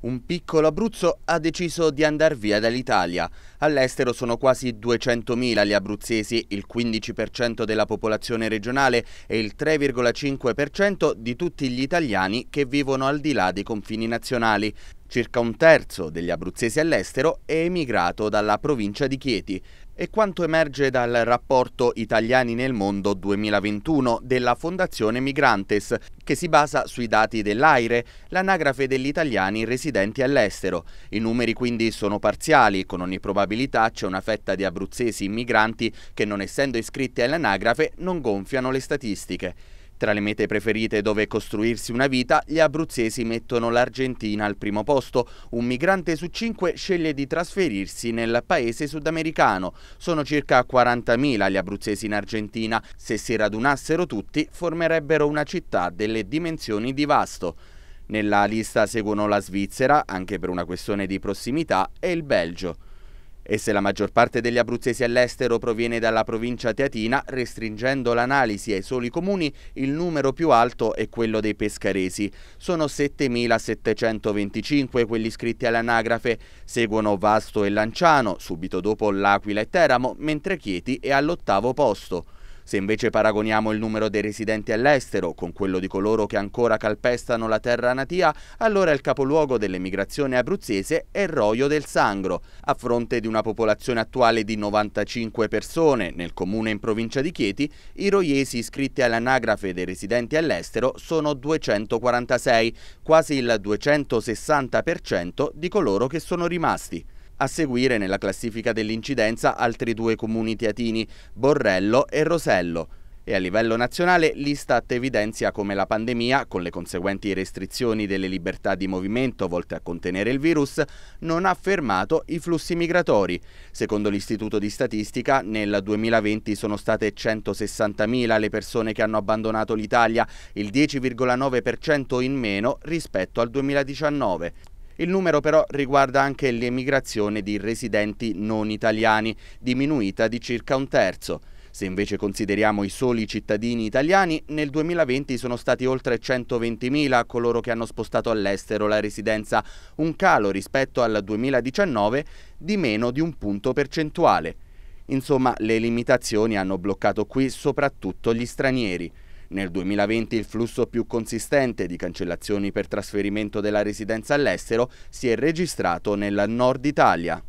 Un piccolo Abruzzo ha deciso di andare via dall'Italia. All'estero sono quasi 200.000 gli abruzzesi, il 15% della popolazione regionale e il 3,5% di tutti gli italiani che vivono al di là dei confini nazionali. Circa un terzo degli abruzzesi all'estero è emigrato dalla provincia di Chieti. È quanto emerge dal rapporto Italiani nel mondo 2021 della Fondazione Migrantes, che si basa sui dati dell'AIRE, l'anagrafe degli italiani residenti all'estero. I numeri quindi sono parziali, con ogni probabilità c'è una fetta di abruzzesi immigranti che non essendo iscritti all'anagrafe non gonfiano le statistiche. Tra le mete preferite dove costruirsi una vita, gli abruzzesi mettono l'Argentina al primo posto. Un migrante su cinque sceglie di trasferirsi nel paese sudamericano. Sono circa 40.000 gli abruzzesi in Argentina. Se si radunassero tutti, formerebbero una città delle dimensioni di Vasto. Nella lista seguono la Svizzera, anche per una questione di prossimità, e il Belgio. E se la maggior parte degli abruzzesi all'estero proviene dalla provincia teatina, restringendo l'analisi ai soli comuni, il numero più alto è quello dei pescaresi. Sono 7.725 quelli iscritti all'anagrafe. Seguono Vasto e Lanciano, subito dopo L'Aquila e Teramo, mentre Chieti è all'ottavo posto. Se invece paragoniamo il numero dei residenti all'estero con quello di coloro che ancora calpestano la terra natia, allora il capoluogo dell'emigrazione abruzzese è Roio del Sangro, a fronte di una popolazione attuale di 95 persone nel comune in provincia di Chieti, i roiesi iscritti all'anagrafe dei residenti all'estero sono 246, quasi il 260% di coloro che sono rimasti. A seguire nella classifica dell'incidenza altri due comuni teatini, Borrello e Rosello. E a livello nazionale l'Istat evidenzia come la pandemia, con le conseguenti restrizioni delle libertà di movimento volte a contenere il virus, non ha fermato i flussi migratori. Secondo l'Istituto di Statistica, nel 2020 sono state 160.000 le persone che hanno abbandonato l'Italia, il 10,9% in meno rispetto al 2019. Il numero però riguarda anche l'emigrazione di residenti non italiani, diminuita di circa un terzo. Se invece consideriamo i soli cittadini italiani, nel 2020 sono stati oltre 120.000 coloro che hanno spostato all'estero la residenza, un calo rispetto al 2019 di meno di un punto percentuale. Insomma, le limitazioni hanno bloccato qui soprattutto gli stranieri. Nel 2020 il flusso più consistente di cancellazioni per trasferimento della residenza all'estero si è registrato nel nord Italia.